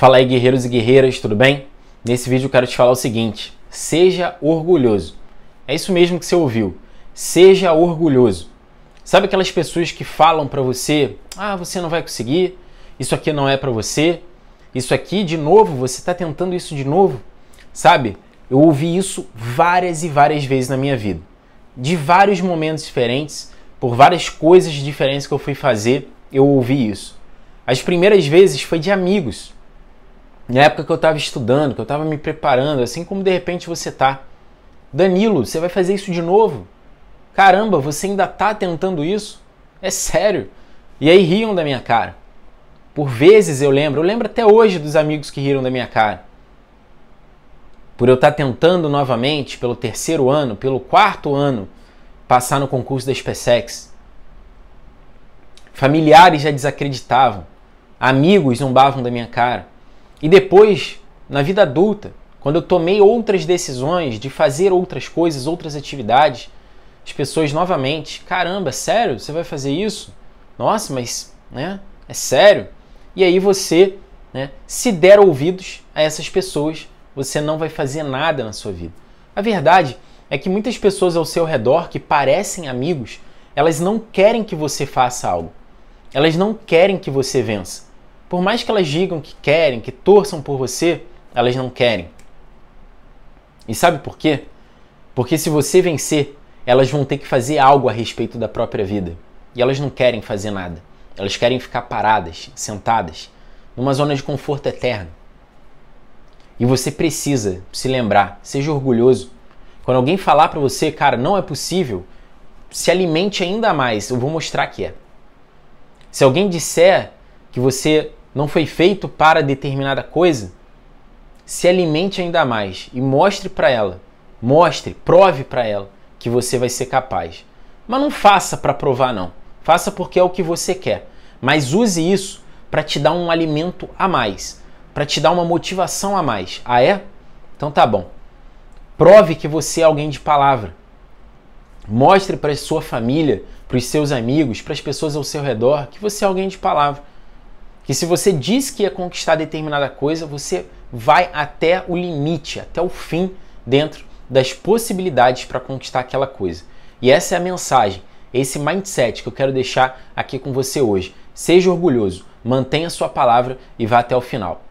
Fala aí guerreiros e guerreiras, tudo bem? Nesse vídeo eu quero te falar o seguinte: seja orgulhoso. É isso mesmo que você ouviu. Seja orgulhoso. Sabe aquelas pessoas que falam para você: "Ah, você não vai conseguir. Isso aqui não é para você. Isso aqui de novo, você tá tentando isso de novo". Sabe? Eu ouvi isso várias e várias vezes na minha vida. De vários momentos diferentes, por várias coisas diferentes que eu fui fazer, eu ouvi isso. As primeiras vezes foi de amigos na época que eu estava estudando, que eu estava me preparando, assim como de repente você tá. Danilo, você vai fazer isso de novo? Caramba, você ainda tá tentando isso? É sério. E aí riam da minha cara. Por vezes eu lembro, eu lembro até hoje dos amigos que riram da minha cara. Por eu estar tá tentando novamente, pelo terceiro ano, pelo quarto ano, passar no concurso da SpaceX. Familiares já desacreditavam. Amigos zombavam da minha cara. E depois, na vida adulta, quando eu tomei outras decisões de fazer outras coisas, outras atividades, as pessoas novamente, caramba, sério, você vai fazer isso? Nossa, mas, né? É sério? E aí você, né, se der ouvidos a essas pessoas, você não vai fazer nada na sua vida. A verdade é que muitas pessoas ao seu redor que parecem amigos, elas não querem que você faça algo. Elas não querem que você vença. Por mais que elas digam que querem, que torçam por você, elas não querem. E sabe por quê? Porque se você vencer, elas vão ter que fazer algo a respeito da própria vida. E elas não querem fazer nada. Elas querem ficar paradas, sentadas, numa zona de conforto eterno. E você precisa se lembrar, seja orgulhoso. Quando alguém falar para você, cara, não é possível, se alimente ainda mais. Eu vou mostrar que é. Se alguém disser que você não foi feito para determinada coisa, se alimente ainda mais e mostre para ela, mostre, prove para ela que você vai ser capaz. Mas não faça para provar não. Faça porque é o que você quer, mas use isso para te dar um alimento a mais, para te dar uma motivação a mais. Ah é? Então tá bom. Prove que você é alguém de palavra. Mostre para sua família, para os seus amigos, para as pessoas ao seu redor que você é alguém de palavra que se você diz que ia conquistar determinada coisa, você vai até o limite, até o fim dentro das possibilidades para conquistar aquela coisa. E essa é a mensagem, esse mindset que eu quero deixar aqui com você hoje. Seja orgulhoso, mantenha sua palavra e vá até o final.